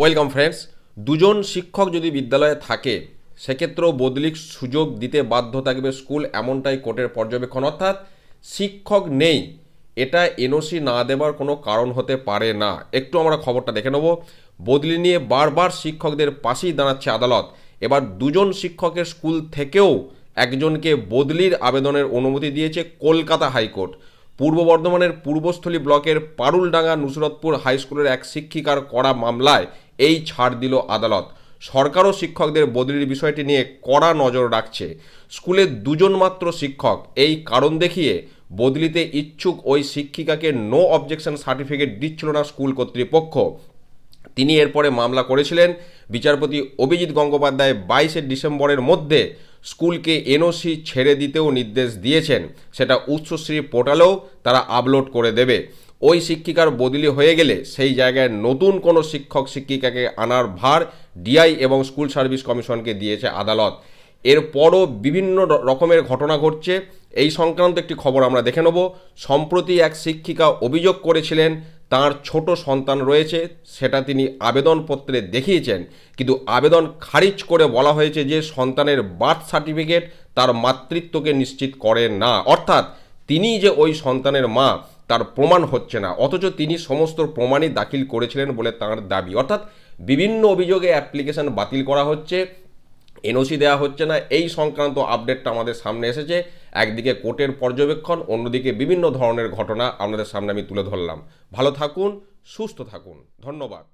welcome friends দুজন শিক্ষক যদি বিদ্যালয়ে থাকে সেক্ষেত্রেও বদলির সুযোগ দিতে বাধ্য থাকবে স্কুল এমনটাই কোর্টের পর্যবেক্ষণ অর্থাৎ শিক্ষক নেই এটা এনওসি না দেবার কোনো কারণ হতে পারে না একটু আমরা খবরটা দেখে নেব বদলি নিয়ে বারবার শিক্ষকদের পাশেই দাঁড়াচ্ছে আদালত এবার দুজন শিক্ষকের স্কুল থেকেও একজনকে বদলির আবেদনের অনুমতি দিয়েছে কলকাতা হাইকোর্ট পূর্ব বর্ধমানের পূর্বস্থলী ব্লকের পারুলডাঙ্গা নুসরতপুর হাইস্কুলের এক শিক্ষিকার করা মামলায় এই ছাড় দিল আদালত সরকারও শিক্ষকদের বদলির বিষয়টি নিয়ে কড়া নজর রাখছে স্কুলে দুজন মাত্র শিক্ষক এই কারণ দেখিয়ে বদলিতে ইচ্ছুক ওই শিক্ষিকাকে নো অবজেকশন সার্টিফিকেট দিচ্ছিল না স্কুল কর্তৃপক্ষ তিনি এরপরে মামলা করেছিলেন বিচারপতি অভিজিৎ গঙ্গোপাধ্যায় বাইশে ডিসেম্বরের মধ্যে স্কুলকে এনওসি ছেড়ে দিতেও নির্দেশ দিয়েছেন সেটা উচ্চশ্রী পোর্টালেও তারা আপলোড করে দেবে ওই শিক্ষিকার বদলি হয়ে গেলে সেই জায়গায় নতুন কোনো শিক্ষক শিক্ষিকাকে আনার ভার ডিআই এবং স্কুল সার্ভিস কমিশনকে দিয়েছে আদালত এরপরও বিভিন্ন রকমের ঘটনা ঘটছে এই সংক্রান্ত একটি খবর আমরা দেখে নেব সম্প্রতি এক শিক্ষিকা অভিযোগ করেছিলেন তার ছোট সন্তান রয়েছে সেটা তিনি আবেদনপত্রে দেখিয়েছেন কিন্তু আবেদন খারিজ করে বলা হয়েছে যে সন্তানের বার্থ সার্টিফিকেট তার মাতৃত্বকে নিশ্চিত করে না অর্থাৎ তিনি যে ওই সন্তানের মা তার প্রমাণ হচ্ছে না অথচ তিনি সমস্ত প্রমাণই দাখিল করেছিলেন বলে তার দাবি অর্থাৎ বিভিন্ন অভিযোগে অ্যাপ্লিকেশন বাতিল করা হচ্ছে এনওসি দেওয়া হচ্ছে না এই সংক্রান্ত আপডেটটা আমাদের সামনে এসেছে একদিকে কোর্টের পর্যবেক্ষণ অন্যদিকে বিভিন্ন ধরনের ঘটনা আপনাদের সামনে আমি তুলে ধরলাম ভালো থাকুন সুস্থ থাকুন ধন্যবাদ